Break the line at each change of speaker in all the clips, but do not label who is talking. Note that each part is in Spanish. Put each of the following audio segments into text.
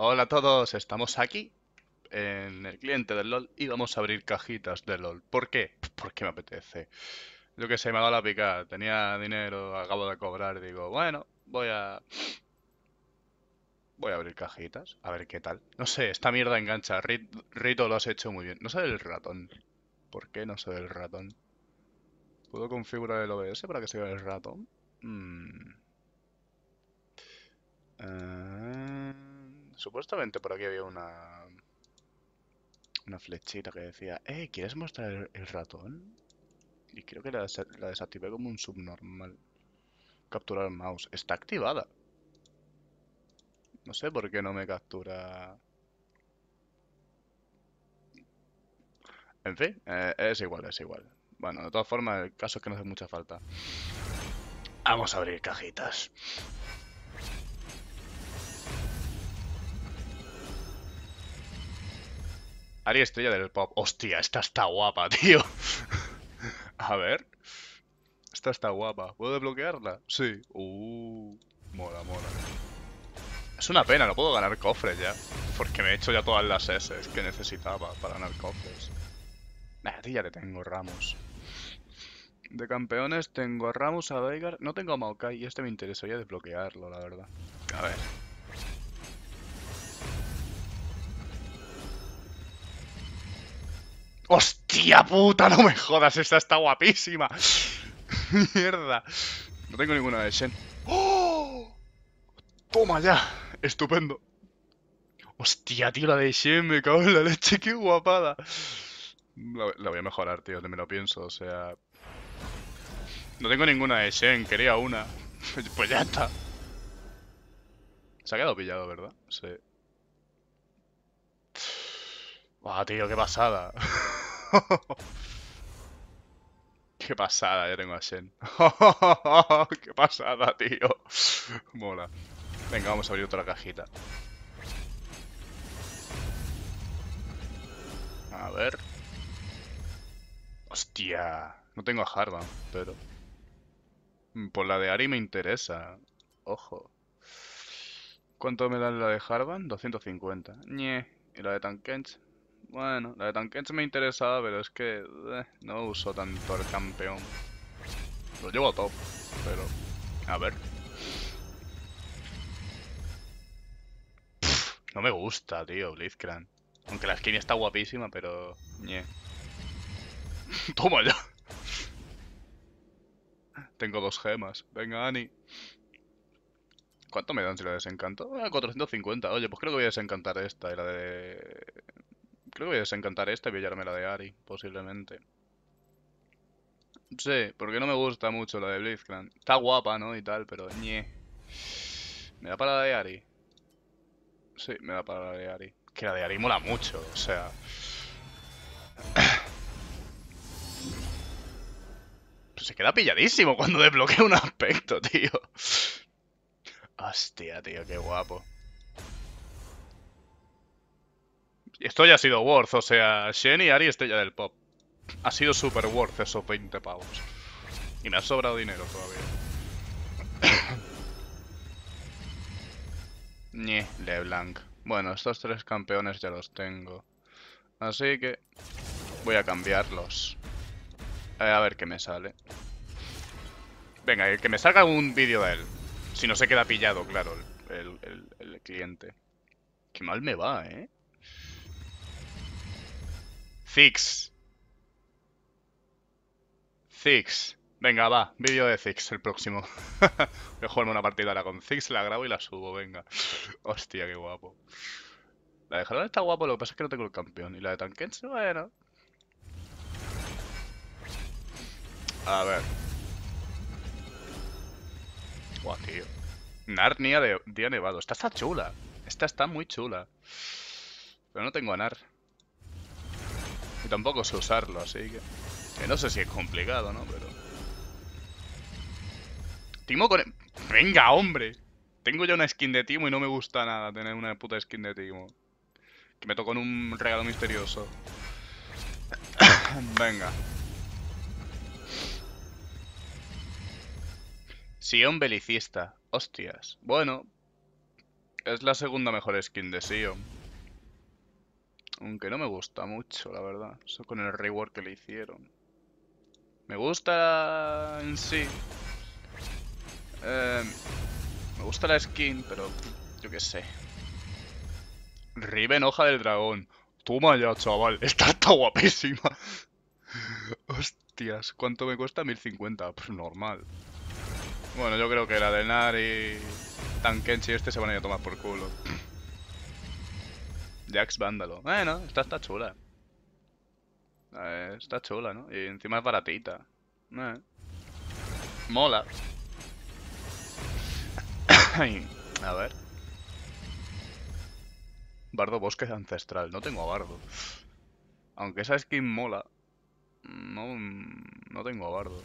Hola a todos, estamos aquí en el cliente del LOL y vamos a abrir cajitas de LOL. ¿Por qué? Porque me apetece. Yo que sé, me ha dado la pica tenía dinero, acabo de cobrar, digo, bueno, voy a... Voy a abrir cajitas, a ver qué tal. No sé, esta mierda engancha, Rito lo has hecho muy bien. No sé el ratón. ¿Por qué no sale el ratón? ¿Puedo configurar el OBS para que se vea el ratón? Mmm... Supuestamente por aquí había una... Una flechita que decía, eh, ¿quieres mostrar el ratón? Y creo que la, desactivé como un subnormal. Capturar mouse. Está activada. No sé por qué no me captura... En fin, eh, es igual, es igual. Bueno, de todas formas, el caso es que no hace mucha falta. Vamos a abrir cajitas. Ari Estrella del Pop. Hostia, esta está guapa, tío. A ver. Esta está guapa. ¿Puedo desbloquearla? Sí. Uh, mola, mola. Es una pena, no puedo ganar cofres ya. Porque me he hecho ya todas las S que necesitaba para ganar cofres. Nah, tío, ya le tengo Ramos. De campeones tengo a Ramos, a Veigar. No tengo a Maokai y este me interesa. interesaría desbloquearlo, la verdad. A ver. ¡Hostia puta! No me jodas, esta está guapísima. Mierda. No tengo ninguna de Shen. ¡Oh! Toma ya. Estupendo. Hostia, tío, la de Shen, me cago en la leche, qué guapada. La, voy a mejorar, tío, me lo pienso, o sea... No tengo ninguna de Shen, quería una. pues ya está. Se ha quedado pillado, ¿verdad? Sí. Ah, tío, qué pasada. Qué pasada, ya tengo a Shen. Qué pasada, tío. Mola. Venga, vamos a abrir otra cajita. A ver. Hostia. No tengo a Harvan, pero... Mm, por la de Ari me interesa. Ojo. ¿Cuánto me da la de Harvan? 250. ¿Y la de Tankench? Bueno, la de me interesaba, pero es que eh, no uso tanto el campeón. Lo llevo a top, pero... A ver. no me gusta, tío, Blitzcrank. Aunque la skin está guapísima, pero... Ñe. Toma ya. Tengo dos gemas. Venga, Ani. ¿Cuánto me dan si la desencanto? Ah, 450. Oye, pues creo que voy a desencantar esta. la de... Creo que voy a desencantar esta y pillarme la de Ari, posiblemente. Sí, porque no me gusta mucho la de Blitzcrank. Está guapa, ¿no? Y tal, pero ñe. ¿Me da para la de Ari? Sí, me da para la de Ari. Que la de Ari mola mucho, o sea... se queda pilladísimo cuando desbloquea un aspecto, tío. Hostia, tío, qué guapo. Esto ya ha sido worth, o sea, Shen y Ari estrella del Pop. Ha sido super worth esos 20 pavos. Y me ha sobrado dinero todavía. Ni LeBlanc. Bueno, estos tres campeones ya los tengo. Así que voy a cambiarlos. a ver qué me sale. Venga, que me salga un vídeo de él. Si no se queda pillado, claro, el, el cliente. Qué mal me va, ¿eh? Zix. Zix. Venga, va. Vídeo de Zix, el próximo. Voy a jugarme una partida ahora con Zix, la grabo y la subo, venga. Hostia, qué guapo. La de Jalón está guapo, lo que pasa es que no tengo el campeón. Y la de Tankens? bueno. A ver. Guau, tío. Narnia de día nevado. Esta está chula. Esta está muy chula. Pero no tengo a Nar. Y tampoco sé usarlo, así que... Que no sé si es complicado, ¿no? Pero... Timo con... ¡Venga, hombre! Tengo ya una skin de Timo y no me gusta nada tener una puta skin de Timo. Que me tocó en un regalo misterioso. Venga. Sion belicista. Hostias. Bueno. Es la segunda mejor skin de Sion. Aunque no me gusta mucho, la verdad. Eso con el reward que le hicieron. Me gusta en sí. Eh, me gusta la skin, pero yo qué sé. Riven Hoja del Dragón. Toma ya, chaval. Esta está guapísima. Hostias, ¿cuánto me cuesta? 1050. Pues normal. Bueno, yo creo que la de Tankenchi y este se van a ir a tomar por culo. Jax Vándalo. Bueno, esta está chula. está chula, ¿no? Y encima es baratita. Eh. Mola. a ver. Bardo Bosque Ancestral. No tengo a Bardo. Aunque esa skin mola. No, no tengo a Bardo.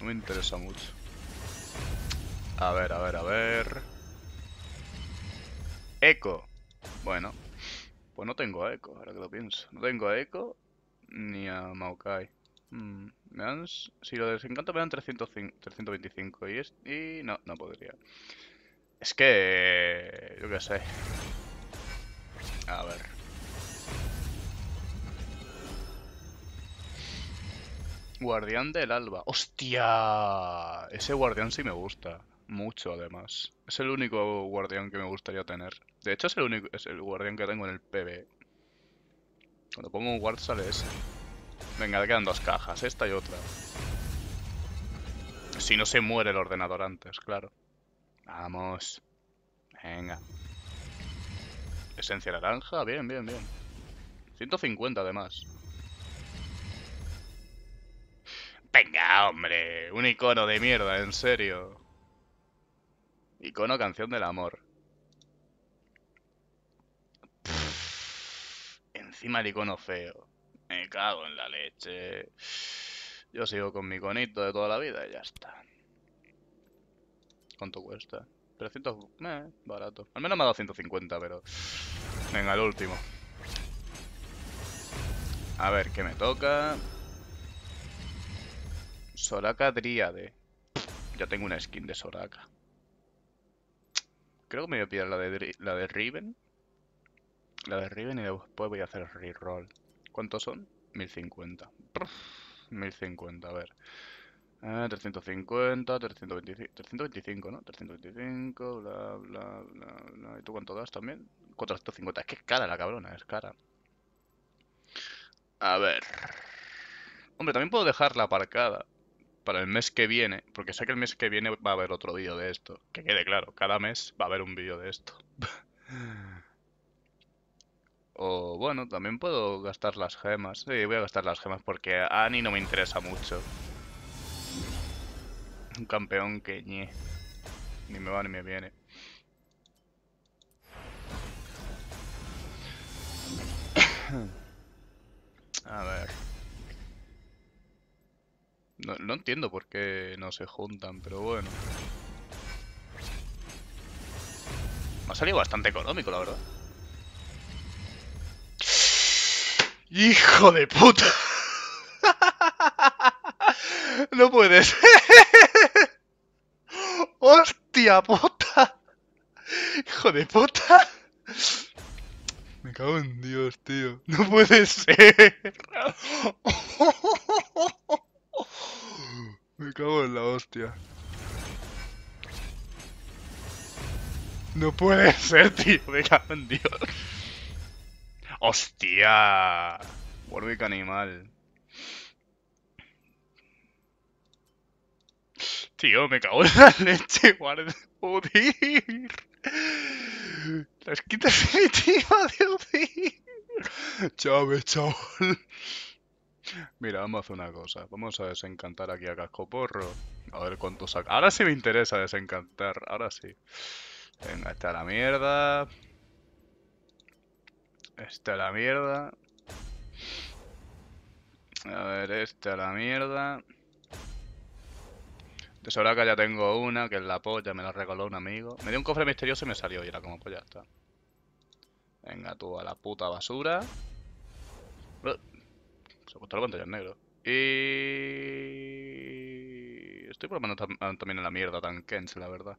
No me interesa mucho. A ver, a ver, a ver. Eco. Bueno, pues no tengo a Echo, ahora que lo pienso. No tengo a Echo ni a Maokai. Mm, si lo desencanto me dan 325 y, es, y no, no podría. Es que... yo qué sé. A ver. Guardián del alba. ¡Hostia! Ese guardián sí me gusta mucho además. Es el único guardián que me gustaría tener. De hecho es el único es el guardián que tengo en el PB. Cuando pongo un guard sale ese. Venga, le quedan dos cajas, esta y otra. Si no se muere el ordenador antes, claro. Vamos. Venga. Esencia naranja, bien, bien, bien. 150 además. Venga, hombre. Un icono de mierda, en serio. Icono canción del amor. encima el icono feo. Me cago en la leche. Yo sigo con mi iconito de toda la vida y ya está. ¿Cuánto cuesta? 300... Eh, barato. Al menos me ha dado 150, pero... Venga, el último. A ver, ¿qué me toca? Soraka Dríade. Ya tengo una skin de Soraka. Creo que me voy a pillar la de, la de Riven. La de Riven y después voy a hacer reroll. ¿Cuántos son? 1050. 1050, a ver. 350, 325, 325, ¿no? 325, bla, bla, bla, bla. ¿Y tú cuánto das también? 450. Es que es cara la cabrona, es cara. A ver. Hombre, también puedo dejarla aparcada para el mes que viene, porque sé que el mes que viene va a haber otro vídeo de esto. Que quede claro, cada mes va a haber un vídeo de esto. o bueno, también puedo gastar las gemas. Sí, voy a gastar las gemas porque a Annie no me interesa mucho. Un campeón que ñe. Ni me va ni me viene. a ver. No, no entiendo por qué no se juntan, pero bueno. Me ha salido bastante económico, la verdad. ¡Hijo de puta! ¡No puede ser! ¡Hostia puta! ¡Hijo de puta! Me cago en Dios, tío. ¡No puede ser! Me cago en la hostia. No puede ser, tío. Me cago en Dios. ¡Hostia! Warwick animal. Tío, me cago en la leche, guarda. Joder. Las quitas tío, de Joder. Chave, chaval. Mira, vamos a hacer una cosa. Vamos a desencantar aquí a Cascoporro. A ver cuánto saca. Ahora sí me interesa desencantar. Ahora sí. Venga, está la mierda. Está la mierda. A ver, esta la mierda. De que ya tengo una, que es la polla, me la regaló un amigo. Me dio un cofre misterioso y me salió y era como, pues está. Venga tú a la puta basura se el pantalla en negro. Y... Estoy probando ah, también en la mierda tan Kench, la verdad.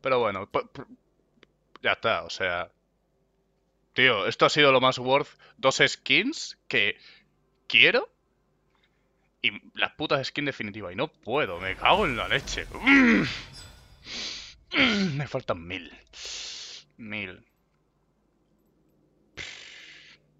Pero bueno, ya está, o sea... Tío, esto ha sido lo más worth. Dos skins que quiero y las putas skins definitivas. Y no puedo, me cago en la leche. Mm. Mm, me faltan mil. Mil.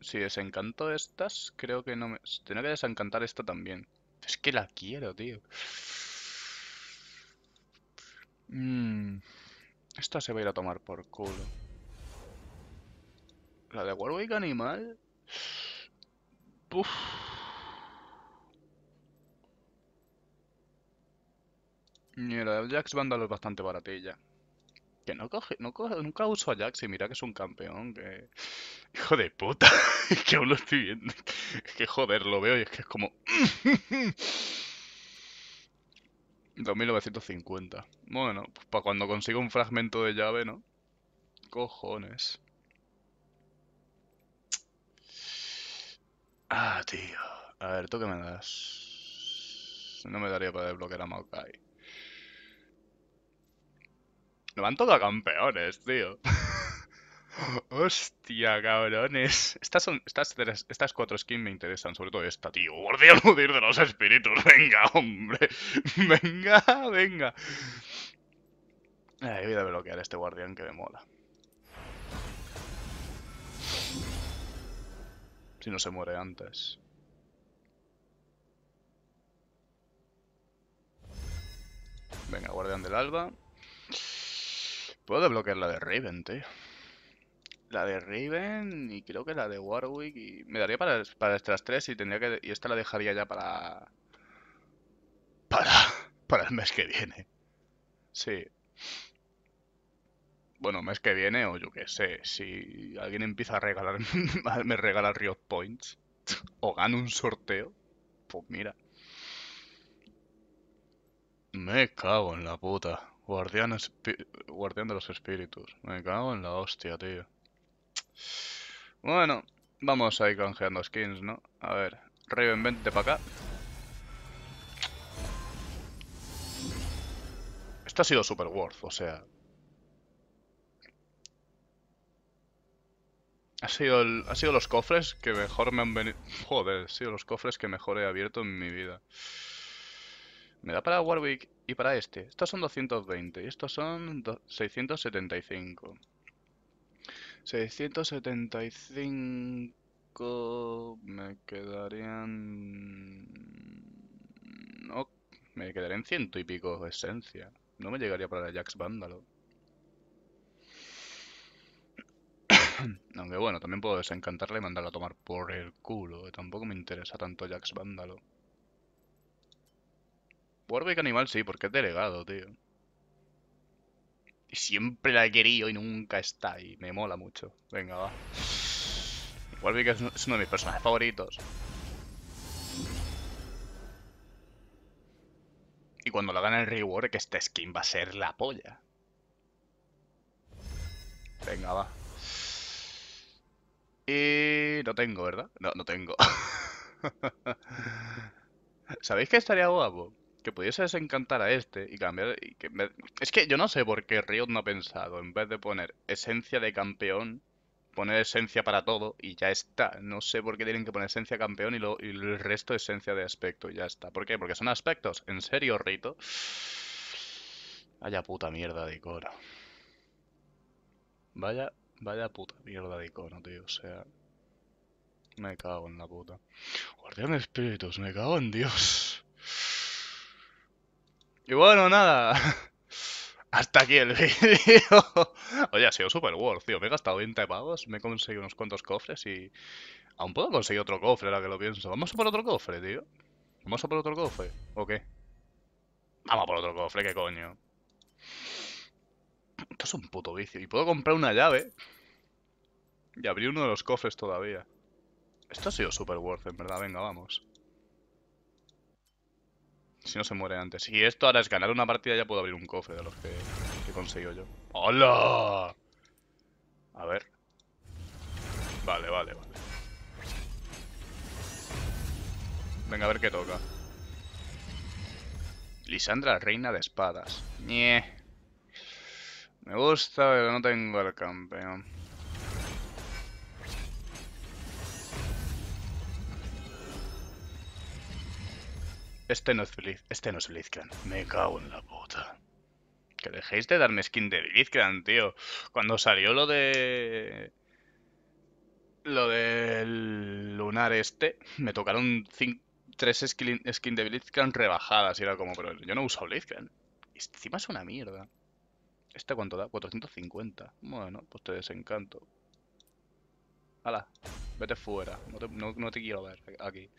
Si desencanto estas, creo que no me... Tengo que desencantar esta también. Es que la quiero, tío. Mm. Esta se va a ir a tomar por culo. La de Warwick Animal... Puff. Mira, la de Jax Vandal es bastante baratilla. Que no coge, no nunca uso a Jax y mira que es un campeón, que. Hijo de puta, es que aún lo estoy viendo. Es que joder, lo veo y es que es como. 2950. Bueno, pues para cuando consiga un fragmento de llave, ¿no? Cojones. Ah, tío. A ver, ¿tú qué me das? No me daría para desbloquear a Maokai. Lo van todo a campeones, tío. Hostia, cabrones. Estas, son, estas, estas cuatro skins me interesan, sobre todo esta, tío. Guardián Udir de los espíritus. Venga, hombre. Venga, venga. Eh, voy a bloquear a este guardián que me mola. Si no se muere antes. Venga, guardián del alba. Puedo desbloquear la de Raven, tío. La de Raven y creo que la de Warwick. Y... Me daría para, para estas tres y tendría que. Y esta la dejaría ya para. Para. Para el mes que viene. Sí. Bueno, mes que viene, o yo qué sé. Si alguien empieza a regalar. me regala Riot Points. O gano un sorteo. Pues mira. Me cago en la puta. Guardián, Guardián de los espíritus. Me cago en la hostia, tío. Bueno, vamos a ir canjeando skins, ¿no? A ver, Raven, vente para acá. Esto ha sido super worth, o sea... Ha sido, ha sido los cofres que mejor me han venido... Joder, ha sido los cofres que mejor he abierto en mi vida. Me da para Warwick y para este. Estos son 220 y estos son 675. 675 me quedarían... No, me quedarían ciento y pico esencia. No me llegaría para la Jax Vándalo. Aunque bueno, también puedo desencantarla y mandarla a tomar por el culo. Tampoco me interesa tanto Jax Vándalo. Warwick Animal sí, porque es delegado, tío. Y siempre la he querido y nunca está. ahí. me mola mucho. Venga, va. Warwick es uno de mis personajes favoritos. Y cuando lo gane el reward, que esta skin va a ser la polla. Venga, va. Y... no tengo, ¿verdad? No, no tengo. ¿Sabéis que estaría guapo? que pudiese desencantar a este y cambiar. Y que Es que yo no sé por qué Riot no ha pensado, en vez de poner esencia de campeón, poner esencia para todo y ya está. No sé por qué tienen que poner esencia campeón y, el resto esencia de aspecto y ya está. ¿Por qué? Porque son aspectos. ¿En serio, Rito? Vaya puta mierda de icono. Vaya, vaya puta mierda de icono, tío. O sea. Me cago en la puta. Guardián de espíritus, me cago en Dios. Y bueno, nada. Hasta aquí el vídeo. Oye, ha sido super worth, tío. Me he gastado 20 pavos, me he conseguido unos cuantos cofres y... Aún puedo conseguir otro cofre, ahora que lo pienso. Vamos a por otro cofre, tío. ¿Vamos a por otro cofre? ¿O qué? Vamos a por otro cofre, qué coño. Esto es un puto vicio. Y puedo comprar una llave. Y abrir uno de los cofres todavía. Esto ha sido super worth, en verdad. Venga, vamos. Si no se muere antes. Y esto ahora es ganar una partida, ya puedo abrir un cofre de los que, he consigo yo. ¡Hola! A ver. Vale, vale, vale. Venga, a ver qué toca. Lisandra, reina de espadas. Nie. Me gusta, pero no tengo al campeón. Este no es feliz, este Me cago en la puta. Que dejéis de darme skin de Blitzcrank, tío. Cuando salió lo de... Lo del lunar este, me tocaron tres skin, de Blitzcrank rebajadas y era como, pero yo no uso Blitzcrank. Encima es una mierda. ¿Este cuánto da? 450. Bueno, pues te desencanto. Hala, vete fuera. no te quiero ver aquí.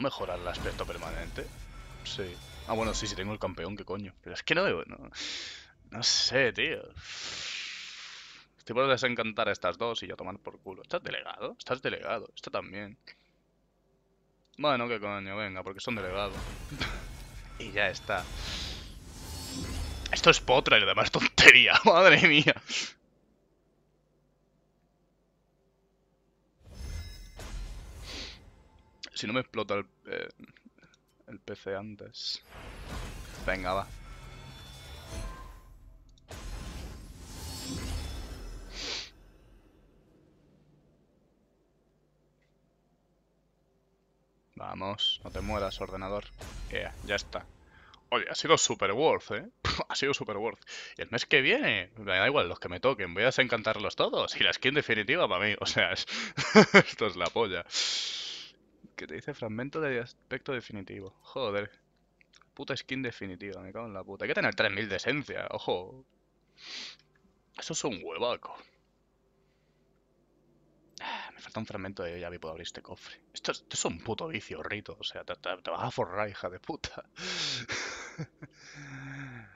mejorar el aspecto permanente? Sí. Ah, bueno, sí, sí tengo el campeón, qué coño. Pero es que no veo No, no sé, tío. Estoy por desencantar a estas dos y ya tomar por culo. ¿Estás delegado? Estás delegado. está también. Bueno, qué coño, venga, porque son delegados. y ya está. Esto es potra y lo demás tontería, madre mía. Si no me explota el, eh, PC antes. Venga, va. Vamos, no te mueras, ordenador. ya está. Oye, ha sido super worth, ¿eh? ha sido super worth. Y el mes que viene, me da igual los que me toquen, voy a desencantarlos todos. Y la skin definitiva para mí, o sea, esto es la polla. Que te dice fragmento de aspecto definitivo. Joder. Puta skin definitiva, me cago en la puta. Hay que tener 3000 de esencia, ojo. Eso es un huevaco. Ah, me falta un fragmento de llave y puedo abrir este cofre. Esto, es un puto vicio, Rito. O sea, te, vas a forrar, hija de puta.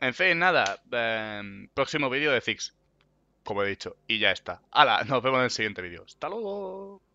en fin, nada. Em, próximo vídeo de Ziggs. Como he dicho. Y ya está. ¡Hala! Nos vemos en el siguiente vídeo. ¡Hasta luego!